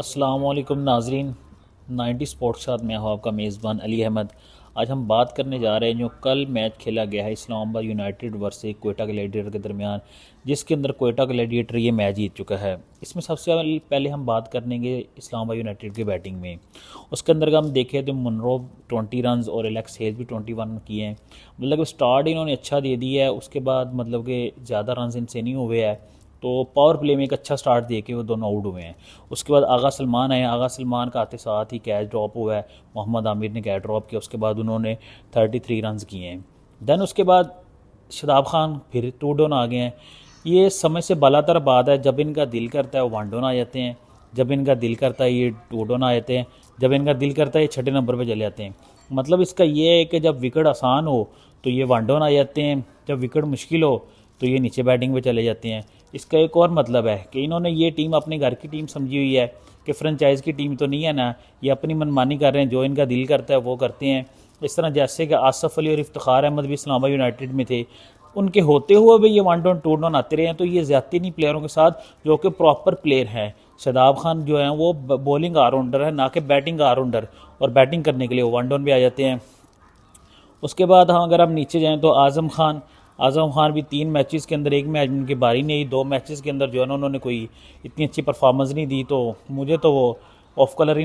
असलम नाजरीन 90 स्पोर्ट्स के साथ मैं हूँ आपका मेज़बान अली अहमद आज हम बात करने जा रहे हैं जो कल मैच खेला गया है Islamabad United versus Quetta Gladiator के दरमियान जिसके अंदर कोयटा ग्लेडिएटर ये मैच जीत चुका है इसमें सबसे पहले हम बात करेंगे इस्लामाबाद यूनाइटेड की बैटिंग में उसके अंदर हम देखें तो मनरो ट्वेंटी रन और एलेक्स हेज भी ट्वेंटी वन किए हैं मतलब स्टार्ट इन्होंने अच्छा दे दिया है उसके बाद मतलब कि ज़्यादा रन इनसे नहीं हुए हैं तो पावर प्ले में एक अच्छा स्टार्ट दिए कि वो दोनों आउट हुए हैं उसके बाद आगा सलमान आए आगा सलमान का आते साथ ही कैच ड्रॉप हुआ है मोहम्मद आमिर ने कैच ड्रॉप किया उसके बाद उन्होंने थर्टी थ्री रन किए हैं दैन उसके बाद शदाब खान फिर टू डोन आ गए हैं ये समय से बालातर बात है जब इनका दिल करता है वो वन डोन आ जाते हैं जब इनका दिल करता है ये टू डोन आ जाते हैं जब इनका दिल करता है ये छठे नंबर पर चले जाते हैं मतलब इसका ये है कि जब विकेट आसान हो तो ये वन डोन आ जाते हैं जब विकेट मुश्किल हो तो ये नीचे बैटिंग पर चले जाते हैं इसका एक और मतलब है कि इन्होंने ये टीम अपने घर की टीम समझी हुई है कि फ्रेंचाइज की टीम तो नहीं है ना ये अपनी मनमानी कर रहे हैं जो इनका दिल करता है वो करते हैं इस तरह जैसे कि आसफ़ अली और इफ्तार अहमद भी इस्लामा यूनाइटेड में थे उनके होते हुए भी ये वन डाउन टू डाउन आते रहे हैं तो ये ज़्यादा नहीं प्लेयरों के साथ जो कि प्रॉपर प्लेयर हैं शदाब खान जो है वो बॉलिंग आलराउंडर है ना कि बैटिंग आलराउंडर और बैटिंग करने के लिए वो वन डाउन भी आ जाते हैं उसके बाद हम हाँ, अगर हम नीचे जाएँ तो आज़म खान आज़म खान भी तीन मैचेस के अंदर एक मैच उनकी बारी नहीं दो मैचेस के अंदर जो है ना उन्होंने कोई इतनी अच्छी परफॉर्मेंस नहीं दी तो मुझे तो वो ऑफ कलर ही